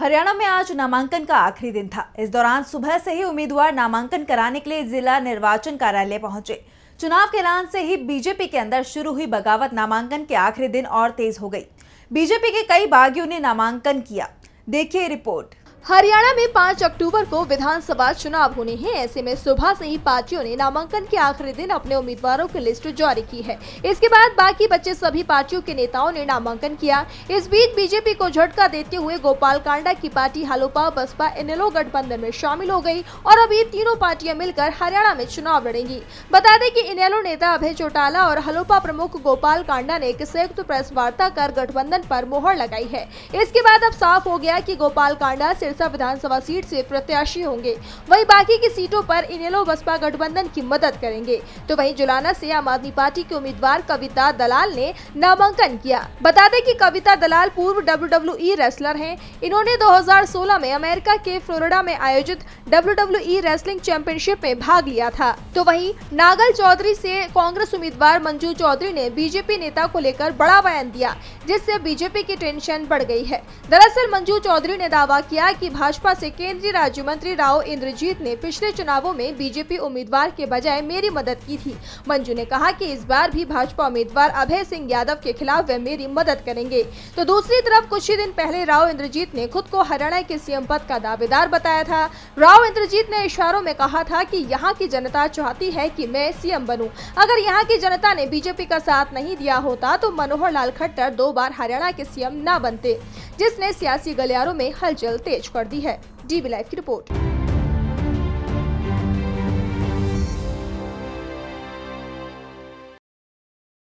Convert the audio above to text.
हरियाणा में आज नामांकन का आखिरी दिन था इस दौरान सुबह से ही उम्मीदवार नामांकन कराने के लिए जिला निर्वाचन कार्यालय पहुंचे चुनाव के ऐलान से ही बीजेपी के अंदर शुरू हुई बगावत नामांकन के आखिरी दिन और तेज हो गई बीजेपी के कई बागियों ने नामांकन किया देखिए रिपोर्ट हरियाणा में 5 अक्टूबर को विधानसभा चुनाव होने हैं ऐसे में सुबह से ही पार्टियों ने नामांकन के आखिरी दिन अपने उम्मीदवारों की लिस्ट जारी की है इसके बाद बाकी बच्चे सभी पार्टियों के नेताओं ने नामांकन किया इस बीच बीजेपी को झटका देते हुए गोपाल कांडा की पार्टी हालोपा बसपा इनलो गठबंधन में शामिल हो गयी और अब ये तीनों पार्टियां मिलकर हरियाणा में चुनाव लड़ेंगी बता दें की इनेलो नेता अभय चौटाला और हलोपा प्रमुख गोपाल कांडा ने एक संयुक्त प्रेस वार्ता कर गठबंधन आरोप मोहर लगाई है इसके बाद अब साफ हो गया की गोपाल कांडा सिर्फ सिरसा विधानसभा सीट से प्रत्याशी होंगे वहीं बाकी की सीटों पर इनेलो बसपा गठबंधन की मदद करेंगे तो वहीं जुलाना से आम आदमी पार्टी के उम्मीदवार कविता दलाल ने नामांकन किया बता दें कि कविता दलाल पूर्व डब्ल्यू रेसलर है इन्होंने दो में अमेरिका के फ्लोरिडा में आयोजित डब्ल्यू रेसलिंग चैंपियनशिप में भाग लिया था तो वही नागल चौधरी से कांग्रेस उम्मीदवार मंजू चौधरी ने बीजेपी नेता को लेकर बड़ा बयान दिया जिससे बीजेपी की टेंशन बढ़ गई है दरअसल मंजू चौधरी ने दावा किया कि कि भाजपा से केंद्रीय राज्य मंत्री राव इंद्रजीत ने पिछले चुनावों में बीजेपी उम्मीदवार के बजाय मेरी मदद की थी मंजू ने कहा कि इस बार भी भाजपा उम्मीदवार अभय सिंह यादव के खिलाफ वे मेरी मदद करेंगे तो दूसरी तरफ कुछ ही दिन पहले राव इंद्रजीत ने खुद को हरियाणा के सीएम पद का दावेदार बताया था राव इंद्रजीत ने इशारों में कहा था की यहाँ की जनता चाहती है की मैं सीएम बनू अगर यहाँ की जनता ने बीजेपी का साथ नहीं दिया होता तो मनोहर लाल खट्टर दो बार हरियाणा के सीएम न बनते जिसने सियासी गलियारों में हलचल तेज कर दी है डीबी लाइव की रिपोर्ट